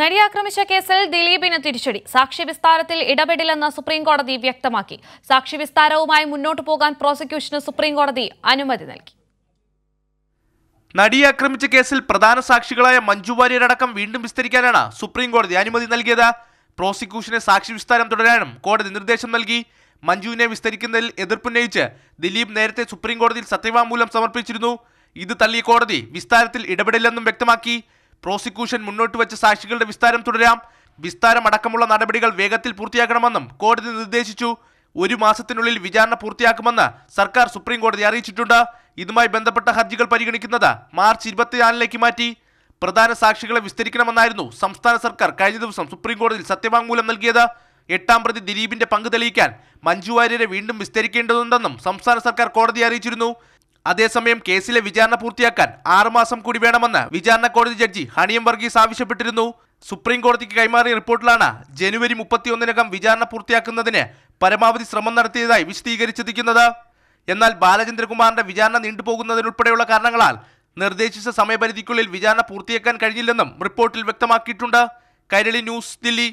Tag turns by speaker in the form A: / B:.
A: നടി ആക്രമിച്ച കേസിൽ ദിലീപിന് തിരിച്ചടി സാക്ഷി വിസ്താരത്തിൽ ഇടപെടില്ലെന്ന് സുപ്രീംകോടതി വ്യക്തമാക്കി സാക്ഷി വിസ്താരവുമായി മുന്നോട്ടു പോകാൻ പ്രോസിക്യൂഷന് സുപ്രീംകോടതി അനുമതി നൽകി
B: നടിയെ ആക്രമിച്ച കേസിൽ പ്രധാന സാക്ഷികളായ മഞ്ജു വാര്യരടക്കം വീണ്ടും വിസ്തരിക്കാനാണ് സുപ്രീംകോടതി അനുമതി നൽകിയത് പ്രോസിക്യൂഷന് സാക്ഷി വിസ്താരം തുടരാനും കോടതി നിർദ്ദേശം നൽകി മഞ്ജുവിനെ വിസ്തരിക്കുന്നതിൽ എതിർപ്പുന്നയിച്ച് ദിലീപ് നേരത്തെ സുപ്രീംകോടതിയിൽ സത്യവാങ്മൂലം സമർപ്പിച്ചിരുന്നു ഇത് തള്ളിയ കോടതി വിസ്താരത്തിൽ ഇടപെടില്ലെന്നും വ്യക്തമാക്കി പ്രോസിക്യൂഷൻ മുന്നോട്ട് വെച്ച സാക്ഷികളുടെ വിസ്താരം തുടരാം വിസ്താരം അടക്കമുള്ള നടപടികൾ വേഗത്തിൽ പൂർത്തിയാക്കണമെന്നും കോടതി നിർദ്ദേശിച്ചു ഒരു മാസത്തിനുള്ളിൽ വിചാരണ പൂർത്തിയാക്കുമെന്ന് സർക്കാർ സുപ്രീം കോടതി അറിയിച്ചിട്ടുണ്ട് ഇതുമായി ബന്ധപ്പെട്ട ഹർജികൾ പരിഗണിക്കുന്നത് മാർച്ച് ഇരുപത്തിനാലിലേക്ക് മാറ്റി പ്രധാന സാക്ഷികളെ വിസ്തരിക്കണമെന്നായിരുന്നു സംസ്ഥാന സർക്കാർ കഴിഞ്ഞ ദിവസം സുപ്രീം കോടതിയിൽ സത്യവാങ്മൂലം നൽകിയത് എട്ടാം പ്രതി ദിലീപിന്റെ പങ്ക് തെളിയിക്കാൻ മഞ്ജു വാര്യരെ വീണ്ടും വിസ്തരിക്കേണ്ടതുണ്ടെന്നും സംസ്ഥാന സർക്കാർ കോടതിയെ അറിയിച്ചിരുന്നു അതേസമയം കേസിലെ വിചാരണ പൂർത്തിയാക്കാൻ ആറുമാസം കൂടി വേണമെന്ന് വിചാരണ കോടതി ജഡ്ജി ഹണിയം വർഗീസ് ആവശ്യപ്പെട്ടിരുന്നു സുപ്രീം കോടതിക്ക് കൈമാറിയ റിപ്പോർട്ടിലാണ് ജനുവരി മുപ്പത്തിയൊന്നിനകം വിചാരണ പൂർത്തിയാക്കുന്നതിന് പരമാവധി ശ്രമം നടത്തിയതായി വിശദീകരിച്ചിരിക്കുന്നത് എന്നാൽ ബാലചന്ദ്രകുമാറിന്റെ വിചാരണ നീണ്ടുപോകുന്നതിനുൾപ്പെടെയുള്ള കാരണങ്ങളാൽ നിർദ്ദേശിച്ച സമയപരിധിക്കുള്ളിൽ വിചാരണ പൂർത്തിയാക്കാൻ കഴിഞ്ഞില്ലെന്നും റിപ്പോർട്ടിൽ വ്യക്തമാക്കിയിട്ടുണ്ട് കൈരളി ന്യൂസ് ദില്ലി